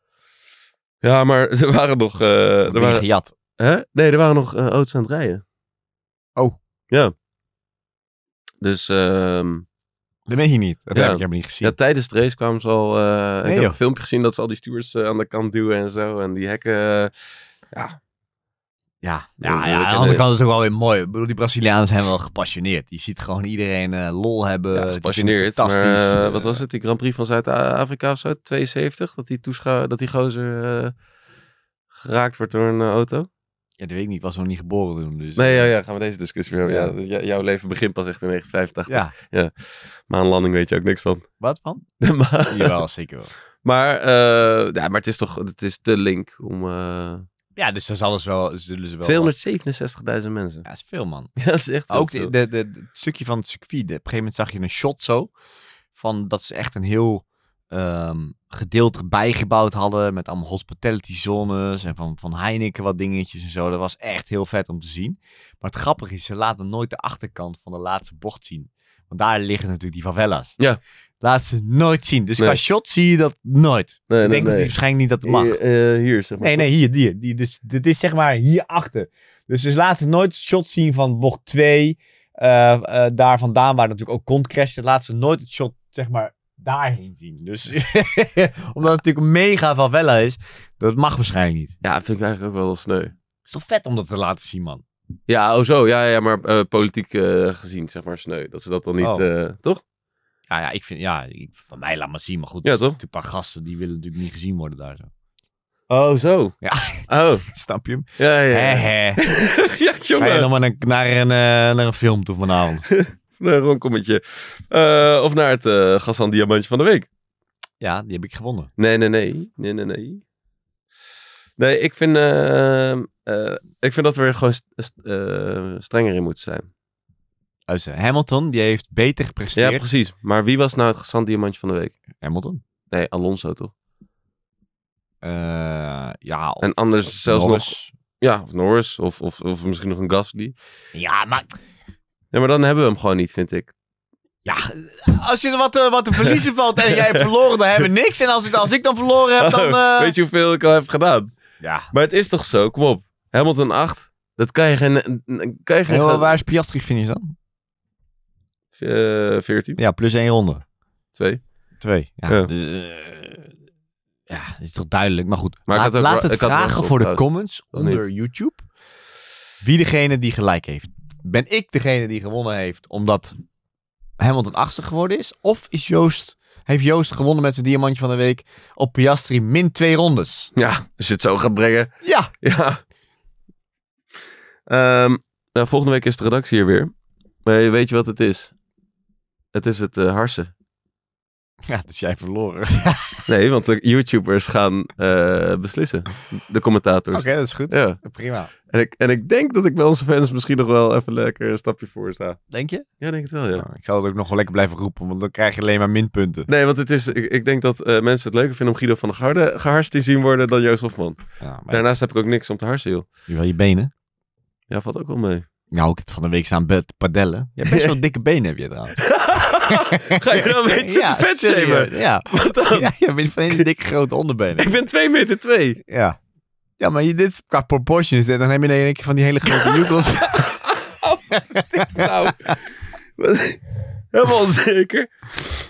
Ja, maar er waren nog... er waren, gejat. Hè? Nee, er waren nog auto's aan het rijden. Oh. Ja. Dus... Ehm, dat weet je niet. Dat heb ik niet gezien. Ja, tijdens de race kwamen ze al... Uh, ik heb een filmpje gezien dat ze al die stewards eh, aan de kant duwen en zo. En die hekken... Eh, ja, ja, ja, aan de andere kant is het ook wel weer mooi. Ik bedoel, die Brazilianen zijn wel gepassioneerd. Je ziet gewoon iedereen lol hebben. gepassioneerd. Fantastisch. wat was het? Die Grand Prix van Zuid-Afrika of zo? 72? Dat die, dat die gozer geraakt wordt door een auto? Ja, dat weet ik niet. Ik was nog niet geboren toen. Dus. Nee, ja, eh, ja, gaan we deze discussie weer hebben. Ja. jouw leven begint pas echt in 1985. Ja. ja. Maanlanding weet je ook niks van. Wat van? <laughs> maar, Jawel, zeker wel. Maar, uh, ja, maar het is toch het is de link om... Eh, ja, dus dat is alles wel... ze wel 267.000 mensen. Ja, is veel, man. <laughs> Ja, dat is echt Ook de, de, het stukje van het circuit. De, op een gegeven moment zag je een shot zo. Van, dat is echt een heel Ehm, gedeelte bijgebouwd hadden. Met allemaal hospitality zones en van, van Heineken wat dingetjes en zo. Dat was echt heel vet om te zien. Maar het grappige is, ze laten nooit de achterkant van de laatste bocht zien. Want daar liggen natuurlijk die favelas. Ja. Laat ze nooit zien. Dus qua shot zie je dat nooit. Nee, ik denk waarschijnlijk niet dat het mag. Hier, eh, hier, zeg maar. Nee, nee, hier, hier. Die, dus, dit is zeg maar hierachter. Dus, ze laten ze nooit shot zien van bocht 2. Eh, eh, daar vandaan, waar natuurlijk ook komt, crashen. Laten ze nooit het shot, zeg maar, daarheen zien. Dus <laughs> omdat het natuurlijk mega van Vella is, dat mag waarschijnlijk niet. Ja, vind ik eigenlijk ook wel sneu. is toch vet om dat te laten zien, man. Ja, oh zo. Ja, ja maar eh, politiek eh, gezien, zeg maar, sneu. Dat ze dat dan niet... Oh. Eh, toch? Ja, ja, ik vind... Ja, van mij laat maar zien. Maar goed, ja, toch? een paar gasten die willen natuurlijk niet gezien worden daar zo. Oh, zo. Ja. Oh. <laughs> Snap je hem? Ja, ja. He, ja <laughs> Ga je dan maar naar, naar, een, naar een film toe vanavond? <laughs> een ronkommetje. Eh, of naar het uh, Diamantje van de Week. Ja, die heb ik gewonnen. Nee, nee, nee. Nee, nee, nee. Nee, ik vind, ehm, eh, ik vind dat we er gewoon strenger in moeten zijn. ze. Hamilton, die heeft beter gepresteerd. Ja, precies. Maar wie was nou het Gassan Diamantje van de Week? Hamilton. Nee, Alonso toch? ja. En anders zelfs Norris. nog... Ja, of Norris. Of, of, of misschien nog een Gasly. Ja, maar maar dan hebben we hem gewoon niet, vind ik. Ja, als je wat, te- eh, wat te verliezen <laughs> valt en jij hebt verloren, dan hebben we niks. En als, het, als ik dan verloren heb, dan... Oh, eh, weet je hoeveel ik al heb gedaan? Ja. Maar het is toch zo? Kom op. Hamilton 8. Dat kan je geen... Kan je geen Heel, waar is Piastri finish dan? 14. Eh, ja, plus één ronde. Twee. Twee. Ja, Dus, ja, dat is toch duidelijk. Maar goed, Maar ik laat, had het ik vragen voor de comments onder YouTube. Wie degene die gelijk heeft ben ik degene die gewonnen heeft omdat Hamilton achtste geworden is? Of is Joost, heeft Joost gewonnen met zijn diamantje van de week op Piastri min twee rondes? Ja, als je het zo gaat brengen. Ja. ja. Ehm, nou, volgende week is de redactie hier weer. Maar weet je wat het is? Het is het eh, harsen. Ja, dus jij verloren. <laughs> nee, want de YouTubers gaan eh, beslissen. De commentators. Oké, dat is goed. Ja. Prima. En ik, en ik denk dat ik bij onze fans misschien nog wel even lekker een stapje voor sta. Denk je? Ja, denk het wel, ja. Nou, ik zal het ook nog wel lekker blijven roepen, want dan krijg je alleen maar minpunten. Nee, want het is, ik, denk dat eh, mensen het leuker vinden om Guido van der Garde geharst te zien worden dan Joost Hofman. Ja, Daarnaast heb ik ook niks om te harsen, joh. Je wel je benen? Ja, valt ook wel mee. Nou, ik heb van de week staan bed padellen. Je hebt best <laughs> wel dikke benen, heb je trouwens. <laughs> <laughs> Ga je nou een beetje ja, vet shamen? Ja. Wat dan? Ja, je bent van een dikke grote onderbenen. Ik ben 2 meter 2. Ja. Ja, maar je, dit qua proportions, dan heb je in één keer van die hele grote noodles. <laughs> oh, nou. <laughs> Helemaal onzeker.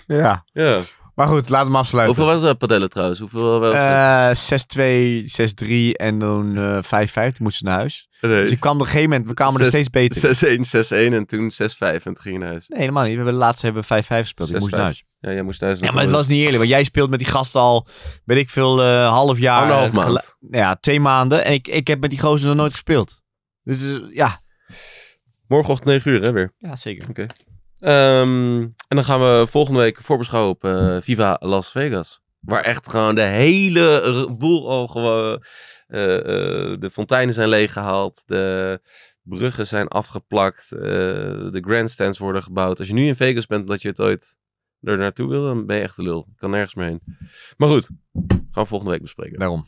Ja. Ja. Maar goed, laat hem afsluiten. Hoeveel was dat padellen trouwens? Hoeveel was het? 6-2, 6-3 en dan uh, eh, 5-5. naar huis. Dus ik kwam op een gegeven moment, we kwamen er steeds beter. 6-1, 6-1 en toen 6-5 en toen ging je naar huis. Nee, helemaal niet. We hebben de laatste hebben 5-5 gespeeld. ik dus moest naar huis. Ja, jij moest huis. Ja, maar het was niet eerlijk. Want jij speelt met die gast al, weet ik veel, uh, half jaar. Anderhalf maand. Ja, twee maanden. En ik, ik heb met die gozer nog nooit gespeeld. Dus eh, ja. Morgenochtend 9 uur, hè, weer? Ja, zeker. Oké. Ehm, en dan gaan we volgende week voorbeschouwen op eh, Viva Las Vegas. Waar echt gewoon de hele boel al gewoon... Eh, eh, de fonteinen zijn leeggehaald. De bruggen zijn afgeplakt. de grandstands worden gebouwd. Als je nu in Vegas bent dat je het ooit er naartoe wil, dan ben je echt de lul. Ik kan nergens meer heen. Maar goed, gaan we volgende week bespreken. Daarom.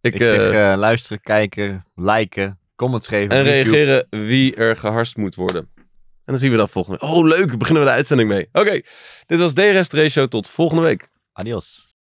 Ik, ik zeg luisteren, kijken, liken, comments geven. En reageren wie er geharst moet worden. En dan zien we dat volgende week. Oh, leuk. Beginnen we de uitzending mee. Oké, dit was DRS Ratio. Tot volgende week. Adios.